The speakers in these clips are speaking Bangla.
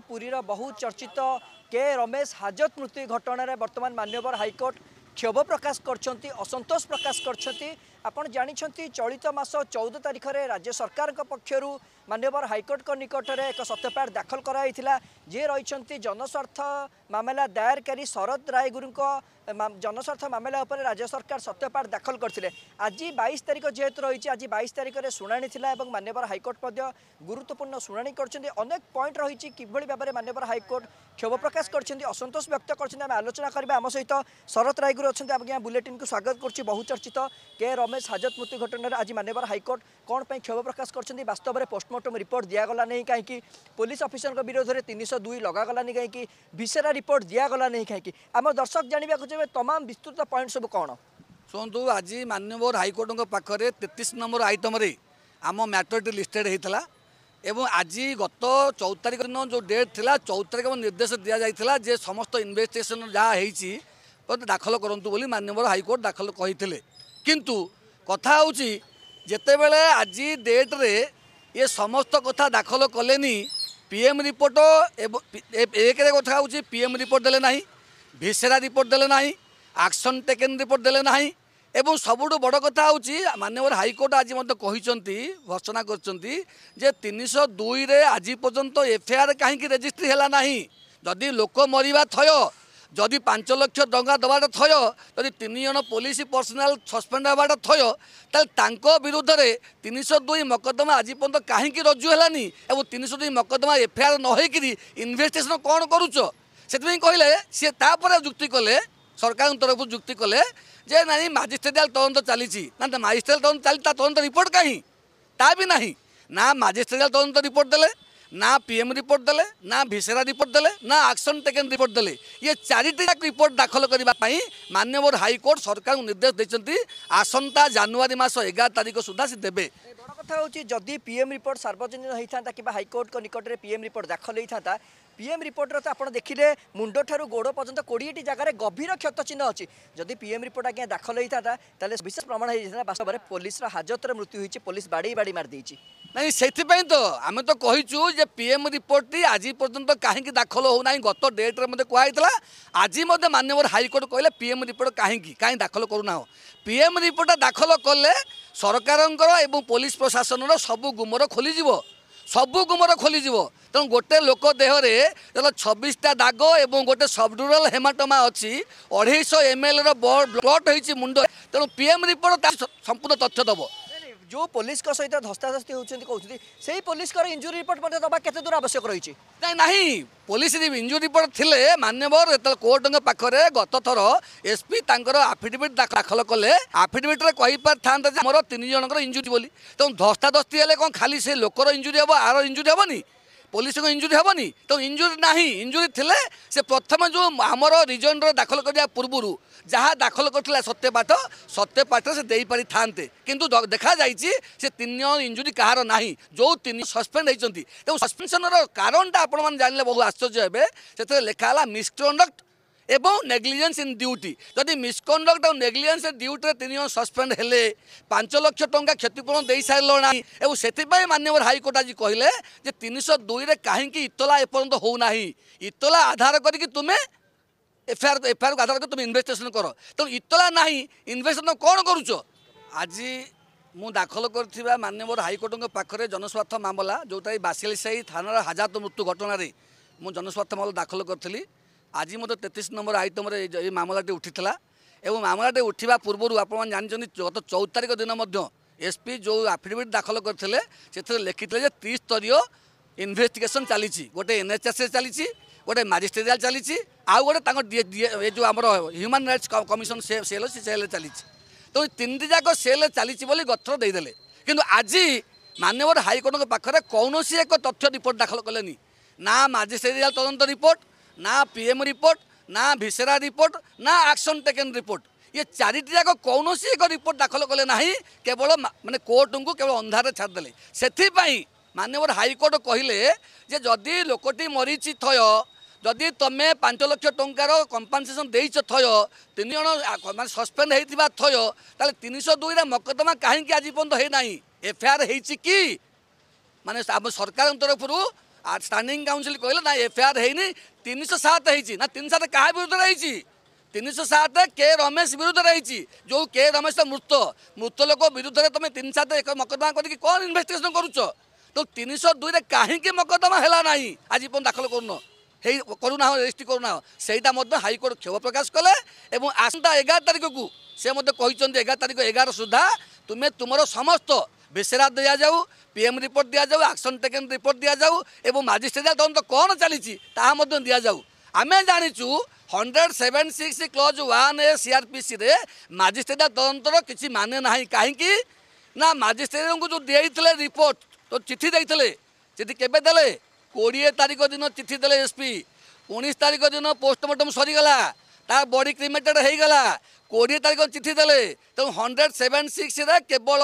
पुरी बहु चर्चित के रमेश हाजत मृत्यु घटना बर्तमान मान्यवर हाइकोर्ट क्षेभ प्रकाश गरि असन्तोष प्रकाश गरिन्छ आउँ छन्ती चलित मास चौध तारिखले राज्य सरकारको पक्षहरू ମାନ୍ୟବର নিকটরে এক সত্যপাঠ দাখল করা হয়েছিল যে রয়েছেন জনস্বার্থ মামলা ଦାୟରକାରୀ ଶରଦ ରାୟଗୁରୁଙ୍କ জনস্বার্থ মামলা উপরে রাজ্য সরকার সত্যপাঠ দাখল କରିଥିଲେ আজ বাইশ তারিখ যেহেতু রয়েছে আজ বাইশ তারিখের শুনানি লা এবং মানবর হাইকোর্ট মধ্যে গুরুত্বপূর্ণ শুনানি করছেন অনেক পয়েন্ট রয়েছে কিভাবে ভাবে মানবর হাইকোর্ট ক্ষোভ প্রকাশ করছেন অসন্তোষ ব্যক্ত করছেন আমি আলোচনা করা আমার সহ শরৎ রায়গুরু অনেক আজ্ঞা বুলেটিন স্বাগত করছি বহু চর্চিত কে রমেশ হাজত মৃত্যু ঘটনার আজ মানবর হাইকোর্ট কোণ ক্ষোভ প্রকাশ করছেন বাস্তবের পোস্ট পোস্টমর্টম রিপোর্ট দিগলানি কী পুলিশ অফিসর বিরোধে তিনশো দুই লগাগলানি কী ভিসেরা রিপোর্ট দিগলানি কী আমার দর্শক জাঁয়া চাইবে তমাম বিস্তৃত পয়েন্ট সব কণ ଶୁଣନ୍ତୁ ଆଜି ମାନ୍ୟବର ହାଇକୋର୍ଟଙ୍କ ପାଖରେ ତେତିଶ ନମ୍ବର ଆଇଟମ୍ରେ ଆମ ମ୍ୟାଟରଟି ଲିଷ୍ଟେଡ଼୍ ହୋଇଥିଲା ଏବଂ ଆଜି ଗତ ଚଉଦ ତାରିଖ ଦିନ ଯେଉଁ ଡେଟ୍ ଥିଲା ଚଉଦ ତାରିଖ ନିର୍ଦ୍ଦେଶ ଦିଆଯାଇଥିଲା ଯେ ସମସ୍ତ ଇନଭେଷ୍ଟିଗେସନ୍ ଯାହା ହେଇଛି ଦାଖଲ କରନ୍ତୁ ବୋଲି ମାନ୍ୟବର ହାଇକୋର୍ଟ ଦାଖଲ କହିଥିଲେ କିନ୍ତୁ କଥା ହେଉଛି ଯେତେବେଳେ ଆଜି ଡେଟ୍ରେ ଏ ସମସ୍ତ କଥା ଦାଖଲ କଲେନି ପିଏମ୍ ରିପୋର୍ଟ ଏକରେ କଥା ହେଉଛି ପି ଏମ୍ ରିପୋର୍ଟ ଦେଲେ ନାହିଁ ଭିସେରା ରିପୋର୍ଟ ଦେଲେ ନାହିଁ ଆକ୍ସନ୍ ଟେକେନ୍ ରିପୋର୍ଟ ଦେଲେ ନାହିଁ ଏବଂ ସବୁଠୁ ବଡ଼ କଥା ହେଉଛି ମାନ୍ୟବର ହାଇକୋର୍ଟ ଆଜି ମଧ୍ୟ କହିଛନ୍ତି ଘୋଷଣା କରିଛନ୍ତି ଯେ ତିନିଶହ ଦୁଇରେ ଆଜି ପର୍ଯ୍ୟନ୍ତ ଏଫ୍ଆଇଆର୍ କାହିଁକି ରେଜିଷ୍ଟ୍ରି ହେଲା ନାହିଁ ଯଦି ଲୋକ ମରିବା ଥୟ ଯଦି ପାଞ୍ଚ ଲକ୍ଷ ଟଙ୍କା ଦେବାଟା ଥୟ ଯଦି ତିନି ଜଣ ପୋଲିସ ପର୍ସନାଲ ସସ୍ପେଣ୍ଡ ହେବାଟା ଥୟ ତାହେଲେ ତାଙ୍କ ବିରୁଦ୍ଧରେ ତିନିଶହ ଦୁଇ ମକଦ୍ଦମା ଆଜି ପର୍ଯ୍ୟନ୍ତ କାହିଁକି ରଜୁ ହେଲାନି ଏବଂ ତିନିଶହ ଦୁଇ ମକଦ୍ଦମା ଏଫଆଇଆର୍ ନ ହେଇକିରି ଇନଭେଷ୍ଟିଗେସନ୍ କ'ଣ କରୁଛ ସେଥିପାଇଁ କହିଲେ ସିଏ ତାପରେ ଯୁକ୍ତି କଲେ ସରକାରଙ୍କ ତରଫରୁ ଯୁକ୍ତି କଲେ ଯେ ନାହିଁ ମାଜିଷ୍ଟ୍ରେଟିଆଲ ତଦନ୍ତ ଚାଲିଛି ନା ମାଜିଷ୍ଟ୍ରେଟିଆଲ ତଦନ୍ତ ଚାଲିଛି ତା ତଦନ୍ତ ରିପୋର୍ଟ କାହିଁ ତା ବି ନାହିଁ ନା ମାଜିଷ୍ଟ୍ରେଟିଆଲ ତଦନ୍ତ ରିପୋର୍ଟ ଦେଲେ ना पीएम रिपोर्ट देले ना भिसेरा रिपोर्ट देले ना आक्शन टेकन रिपोर्ट देले ये चारिटाक रिपोर्ट दाखल करने मान्यवर हाइकोर्ट सरकार को निर्देश देते आसंता जानुरी मस एगार तारीख सुधा से देवे बड़ कथा हूँ जदि पीएम रिपोर्ट सार्वजनीन होता कि हाइकोर्ट निकट में पीएम रिपोर्ट दाखल होता পিএম রিপোর্টর তো আপনার দেখলে মুন্ড ঠার গোড় পর্যন্ত কোড়িয়েটি জায়গায় গভীর ক্ষত চিহ্ন অছি যদি পিএম রিপোর্ট আজ্ঞা দাখল হয়ে থাকে তাহলে বিশেষ প্রমাণ হয়ে যাই বাস্তবের পুলিশর হাজতরে মৃত্যু হয়েছে পুলিশ বাড়ি বাড়ি মারিদিয়েছে ନାଇଁ ସେଥିପାଇଁ ତ ଆମେ ତ କହିଛୁ ଯେ ପି ଏମ୍ ରିପୋର୍ଟଟି ଆଜି ପର୍ଯ୍ୟନ୍ତ କାହିଁକି ଦାଖଲ ହେଉନାହିଁ ଗତ ଡେଟ୍ରେ ମଧ୍ୟ କୁହାହେଇଥିଲା ଆଜି ମଧ୍ୟ ମାନ୍ୟବର ହାଇକୋର୍ଟ କହିଲେ ପି ଏମ୍ ରିପୋର୍ଟ କାହିଁକି କାହିଁ ଦାଖଲ କରୁନାହୁଁ ପି ଏମ୍ ରିପୋର୍ଟ ଦାଖଲ କଲେ ସରକାରଙ୍କର ଏବଂ ପୋଲିସ ପ୍ରଶାସନର ସବୁ ଗୁମର ଖୋଲିଯିବ ସବୁ ଗୁମର ଖୋଲିଯିବ ତେଣୁ ଗୋଟେ ଲୋକ ଦେହରେ ଯେତେବେଳେ ଛବିଶଟା ଦାଗ ଏବଂ ଗୋଟେ ସବଡ଼ୁରାଲ ହେମାଟମା ଅଛି ଅଢ଼େଇଶହ ଏମ୍ଏଲ୍ର ଏଲ୍ ବ୍ଲଡ଼ ହେଇଛି ମୁଣ୍ଡ ତେଣୁ ପିଏମ୍ ରିପୋର୍ଟ ତା ସମ୍ପୂର୍ଣ୍ଣ ତଥ୍ୟ ଦେବ ଯେଉଁ ପୋଲିସଙ୍କ ସହିତ ଧସ୍ତାଧସ୍ତି ହେଉଛନ୍ତି କହୁଛନ୍ତି ସେଇ ପୋଲିସଙ୍କର ଇଞ୍ଜୁରୀ ରିପୋର୍ଟ ମଧ୍ୟ ଦେବା କେତେ ଦୂର ଆବଶ୍ୟକ ରହିଛି ନାହିଁ ନାହିଁ ପୋଲିସ ଇଞ୍ଜୁରୀ ରିପୋର୍ଟ ଥିଲେ ମାନ୍ୟବର ଯେତେବେଳେ କୋର୍ଟଙ୍କ ପାଖରେ ଗତଥର ଏସ୍ପି ତାଙ୍କର ଆଫିଡେଭିଟ୍ ଦାଖଲ କଲେ ଆଫିଡେଭିଟ୍ରେ କହିପାରିଥାନ୍ତେ ଯେ ମୋର ତିନି ଜଣଙ୍କର ଇଞ୍ଜୁରୀ ବୋଲି ତେଣୁ ଧସ୍ତାଧସ୍ତି ହେଲେ କ'ଣ ଖାଲି ସେ ଲୋକର ଇଞ୍ଜୁରୀ ହେବ ଆର ଇଞ୍ଜୁରୀ ହେବନି ପୋଲିସଙ୍କ ଇଞ୍ଜୁରି ହେବନି ତ ଇଞ୍ଜୁରି ନାହିଁ ଇଞ୍ଜୁରି ଥିଲେ ସେ ପ୍ରଥମେ ଯେଉଁ ଆମର ରିଜନ୍ର ଦାଖଲ କରିବା ପୂର୍ବରୁ ଯାହା ଦାଖଲ କରିଥିଲା ସତ୍ୟପାଠ ସତ୍ୟପାଠରେ ସେ ଦେଇପାରିଥାନ୍ତେ କିନ୍ତୁ ଦେଖାଯାଇଛି ସେ ତିନି ଜଣ ଇଞ୍ଜୁରି କାହାର ନାହିଁ ଯେଉଁ ତିନି ସସ୍ପେଣ୍ଡ ହୋଇଛନ୍ତି ତେଣୁ ସସ୍ପେନ୍ସନ୍ର କାରଣଟା ଆପଣମାନେ ଜାଣିଲେ ବହୁ ଆଶ୍ଚର୍ଯ୍ୟ ହେବେ ସେଥିରେ ଲେଖା ହେଲା ମିସ୍କଣ୍ଡକ୍ଟ এবং নেগলিজেন্স ইন ডিউটি যদি মিসকন্ডক্ট আর নেগলিজেন্স ইন ডিউটিতে তিন জন সসপেন্ড হলে পাঁচ লক্ষ টঙ্কা ক্ষতিপূরণ দিয়ে সারল না এবং সেপাই মানবর হাইকোর্ট আজ কহিলেন যে তিনশো দুইরে কাহিকি ইতলা এপর্যন্ত হো না ইতলা আধার করি তুমি এফআইআর এফআইআর আধার করে তুমি ইনভেস্টিগেশন কর তো ইতলা না ইনভেস্টিগেশন কোণ করছ আজ মু দাখল করে মানবর হাইকোর্ট পাখে জনস্বার্থ মামলা যেটা বাসিলিসাই থানার হাজাত মৃত্যু ঘটনার মু জনস্বার্থ মামলা দাখল করেছিলাম আজি মধ্যে তেত্রিশ নম্বর আইটমের এই মামলাটি উঠি এবং মামলাটি উঠিবা পূর্ব আপনার জানি গত চৌদ তারিখ দিন মধ্যে এসপি যে আফিডেভিট দাখল করে সেথে লিখিলে যে ত্রিস্তরীয় ইনভেস্টিগেশন চালছি গোটে এনএচএসএ চালছি গোটে ম্যাজিস্ট্রেটাল চালছি আউ গোটে তাঙ্কর এ যে আমার হ্যুমান রাইটস কমিশন সেল সে সেল চালছি তো তিনটি যাক সেল চালছি বলে গথর দিয়ে কিন্তু আজি মানবর হাইকোর্টের পাখে কৌশি এক তথ্য রিপোর্ট দাখল কলে না ম্যাজিস্ট্রেটাল তদন্ত রিপোর্ট না ପିଏମ୍ ରିପୋର୍ଟ ନା ଭିସେରା ରିପୋର୍ଟ ନା ଆକ୍ସନ୍ ଟେକେନ୍ ରିପୋର୍ଟ ଇଏ ଚାରିଟିଯାକ କୌଣସି ଏକ ରିପୋର୍ଟ ଦାଖଲ କଲେ ନାହିଁ କେବଳ ମାନେ କୋର୍ଟଙ୍କୁ କେବଳ ଅନ୍ଧାରରେ ଛାଡ଼ିଦେଲେ ସେଥିପାଇଁ ମାନ୍ୟବର ହାଇକୋର୍ଟ କହିଲେ ଯେ ଯଦି ଲୋକଟି ମରିଛି ଥୟ ଯଦି ତୁମେ ପାଞ୍ଚ ଲକ୍ଷ ଟଙ୍କାର କମ୍ପାନସେସନ୍ ଦେଇଛ ଥୟ ତିନି ଜଣ ମାନେ ସସ୍ପେଣ୍ଡ ହେଇଥିବା ଥୟ ତାହେଲେ ତିନିଶହ ଦୁଇରେ ମକଦ୍ଦମା କାହିଁକି ଆଜି ପର୍ଯ୍ୟନ୍ତ ହେଇନାହିଁ ଏଫଆଇଆର୍ ହେଇଛି କି ମାନେ ଆମ ସରକାରଙ୍କ ତରଫରୁ স্টাଣ୍ଡিং କାଉନସିଲ୍ କହିଲେ ନା ଏଫଆଇଆର୍ ହେଇନି ତିନିଶହ ସାତ ହେଇଛି ନା ତିନିଶହ ସାତ କାହା ବିରୁଦ୍ଧରେ ହେଇଛି ତିନିଶହ ସାତ କେ ରମେଶ ବିରୁଦ୍ଧରେ ହେଇଛି ଯେଉଁ କେ ରମେଶ ମୃତ ମୃତ ଲୋକ ବିରୁଦ୍ଧରେ ତୁମେ ତିନି ସାତ ଏକ ମକଦ୍ଦମା କରିକି କ'ଣ ଇନଭେଷ୍ଟିଗେସନ୍ କରୁଛ ତ ତିନିଶହ ଦୁଇରେ କାହିଁକି ମକଦ୍ଦମା ହେଲା ନାହିଁ ଆଜି ପର୍ଯ୍ୟନ୍ତ ଦାଖଲ କରୁନ ହେଇ କରୁନାହ ରେଜିଷ୍ଟ୍ରି କରୁନାହ ସେଇଟା ମଧ୍ୟ ହାଇକୋର୍ଟ କ୍ଷୋଭ ପ୍ରକାଶ କଲେ ଏବଂ ଆସନ୍ତା ଏଗାର ତାରିଖକୁ ସେ ମଧ୍ୟ କହିଛନ୍ତି ଏଗାର ତାରିଖ ଏଗାର ସୁଦ୍ଧା ତୁମେ ତୁମର ସମସ୍ତ ଭିସେରା ଦିଆଯାଉ ପିଏମ୍ ରିପୋର୍ଟ ଦିଆଯାଉ ଆକ୍ସନ୍ ଟେକେନ୍ ରିପୋର୍ଟ ଦିଆଯାଉ ଏବଂ ମାଜିଷ୍ଟ୍ରେରିଆଲ ତଦନ୍ତ କ'ଣ ଚାଲିଛି ତାହା ମଧ୍ୟ ଦିଆଯାଉ ଆମେ ଜାଣିଛୁ hundred seven six clause one A ସିଆର୍ପିସିରେ ମାଜିଷ୍ଟ୍ରେରିଆଲ ତଦନ୍ତର କିଛି ମାନେ ନାହିଁ କାହିଁକି ନା ମାଜିଷ୍ଟ୍ରେଟ୍ଙ୍କୁ ଯେଉଁ ଦେଇଥିଲେ ରିପୋର୍ଟ ତ ଚିଠି ଦେଇଥିଲେ ଚିଠି କେବେ ଦେଲେ କୋଡ଼ିଏ ତାରିଖ ଦିନ ଚିଠି ଦେଲେ ଏସ୍ପି ଉଣେଇଶ ତାରିଖ ଦିନ ପୋଷ୍ଟମର୍ଟମ୍ ସରିଗଲା ତା ବଡ଼ି କ୍ରିମେଟେଡ୍ ହେଇଗଲା କୋଡ଼ିଏ ତାରିଖ ଚିଠି ଦେଲେ ତେଣୁ ହଣ୍ଡ୍ରେଡ଼ ସେଭେନ୍ ସିକ୍ସରେ କେବଳ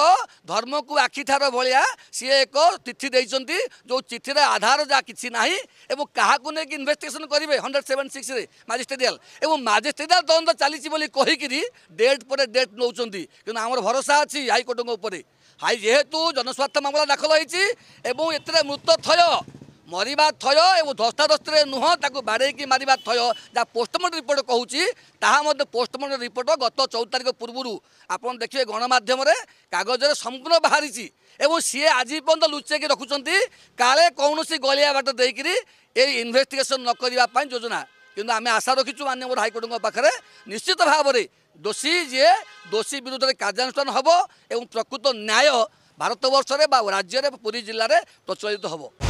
ଧର୍ମକୁ ଆଖିଠାର ଭଳିଆ ସିଏ ଏକ ଚିଠି ଦେଇଛନ୍ତି ଯେଉଁ ଚିଠିରେ ଆଧାର ଯାହା କିଛି ନାହିଁ ଏବଂ କାହାକୁ ନେଇକି ଇନଭେଷ୍ଟିଗେସନ୍ କରିବେ ହଣ୍ଡ୍ରେଡ଼ ସେଭେନ୍ ସିକ୍ସରେ ମାଜିଷ୍ଟ୍ରେରିଆଲ ଏବଂ ମାଜିଷ୍ଟ୍ରେରିଆଲ ତଦନ୍ତ ଚାଲିଛି ବୋଲି କହିକିରି ଡେଟ୍ ପରେ ଡେଟ୍ ନେଉଛନ୍ତି କିନ୍ତୁ ଆମର ଭରସା ଅଛି ହାଇକୋର୍ଟଙ୍କ ଉପରେ ହାଇ ଯେହେତୁ ଜନସ୍ୱାର୍ଥ ମାମଲା ଦାଖଲ ହୋଇଛି ଏବଂ ଏଥିରେ ମୃତଥୟ ମରିବା ଥୟ ଏବଂ ଧସ୍ତାଧସ୍ତିରେ ନୁହଁ ତାକୁ ବାଡ଼େଇକି ମାରିବା ଥୟ ଯାହା ପୋଷ୍ଟମର୍ଟମ ରିପୋର୍ଟ କହୁଛି ତାହା ମଧ୍ୟ ପୋଷ୍ଟମର୍ଟମ ରିପୋର୍ଟ ଗତ ଚଉଦ ତାରିଖ ପୂର୍ବରୁ ଆପଣ ଦେଖିବେ ଗଣମାଧ୍ୟମରେ କାଗଜରେ ସମ୍ପୂର୍ଣ୍ଣ ବାହାରିଛି ଏବଂ ସିଏ ଆଜି ପର୍ଯ୍ୟନ୍ତ ଲୁଚେଇକି ରଖୁଛନ୍ତି କାଳେ କୌଣସି ଗଳିଆ ବାଟ ଦେଇକରି ଏଇ ଇନଭେଷ୍ଟିଗେସନ୍ ନ କରିବା ପାଇଁ ଯୋଜନା କିନ୍ତୁ ଆମେ ଆଶା ରଖିଛୁ ମାନ୍ୟବର ହାଇକୋର୍ଟଙ୍କ ପାଖରେ ନିଶ୍ଚିତ ଭାବରେ ଦୋଷୀ ଯିଏ ଦୋଷୀ ବିରୁଦ୍ଧରେ କାର୍ଯ୍ୟାନୁଷ୍ଠାନ ହେବ ଏବଂ ପ୍ରକୃତ ନ୍ୟାୟ ଭାରତବର୍ଷରେ ବା ରାଜ୍ୟରେ ପୁରୀ ଜିଲ୍ଲାରେ ପ୍ରଚଳିତ ହେବ